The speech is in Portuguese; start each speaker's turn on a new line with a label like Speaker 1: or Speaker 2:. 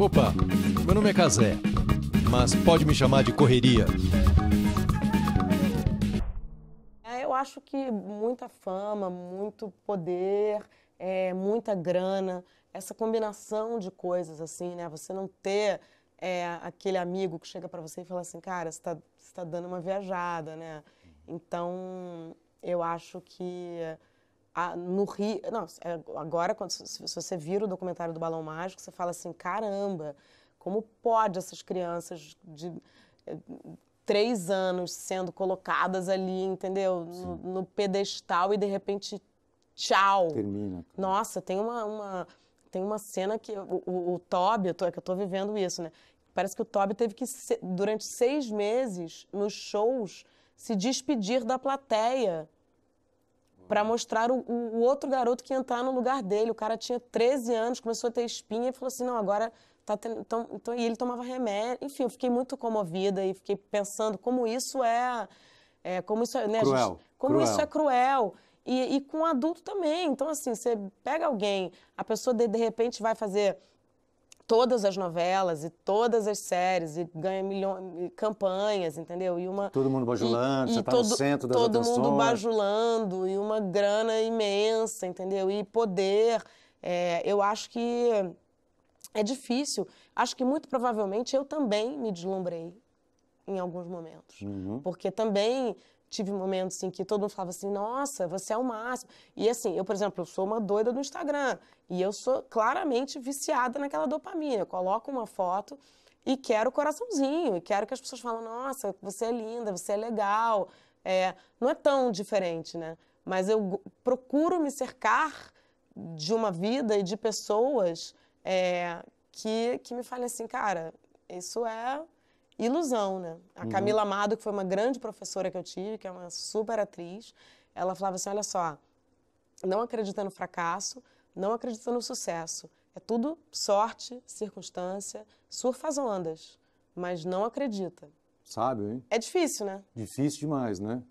Speaker 1: Opa, meu nome é Casé, mas pode me chamar de correria. É, eu acho que muita fama, muito poder, é, muita grana, essa combinação de coisas assim, né? Você não ter é, aquele amigo que chega para você e fala assim, cara, você está tá dando uma viajada, né? Então, eu acho que no Rio. Não, é, agora, quando, se você vira o documentário do Balão Mágico, você fala assim: caramba, como pode essas crianças de eh, três anos sendo colocadas ali, entendeu? No, no, pedestal e de repente, tchau. Termina. Nossa, tem uma, uma, tem uma cena que o, o, o Toby, eu tô, é que eu tô vivendo isso, né? Parece que o Toby teve que, durante seis meses, nos shows, se despedir da plateia para mostrar o, o, outro garoto que ia entrar no lugar dele. O cara tinha 13 anos, começou a ter espinha e falou assim: não, agora tá tendo. Então, então, e ele tomava remédio. Enfim, eu fiquei muito comovida e fiquei pensando como isso é. é como isso é. Né, cruel. Gente, como cruel. isso é cruel. E, e com adulto também. Então, assim, você pega alguém, a pessoa de, de repente vai fazer todas as novelas e todas as séries e ganha milhões campanhas, entendeu? E uma todo mundo bajulando, e, você está no centro das todo atenções. mundo bajulando e uma grana imensa, entendeu? E poder, é, eu acho que é difícil. Acho que muito provavelmente eu também me deslumbrei em alguns momentos. Uhum. Porque também tive momentos em que todo mundo falava assim, nossa, você é o máximo. E assim, eu, por exemplo, eu sou uma doida do Instagram. E eu sou claramente viciada naquela dopamina. Eu coloco uma foto e quero o coraçãozinho. E quero que as pessoas falem, nossa, você é linda, você é legal. É, não é tão diferente, né? Mas eu procuro me cercar de uma vida e de pessoas é, que, que me falem assim, cara, isso é ilusão, né? A uhum. Camila Amado, que foi uma grande professora que eu tive, que é uma super atriz, ela falava assim: olha só, não acredita no fracasso, não acredita no sucesso. É tudo sorte, circunstância, surfa as ondas, mas não acredita. Sábio, hein? É difícil, né? Difícil demais, né?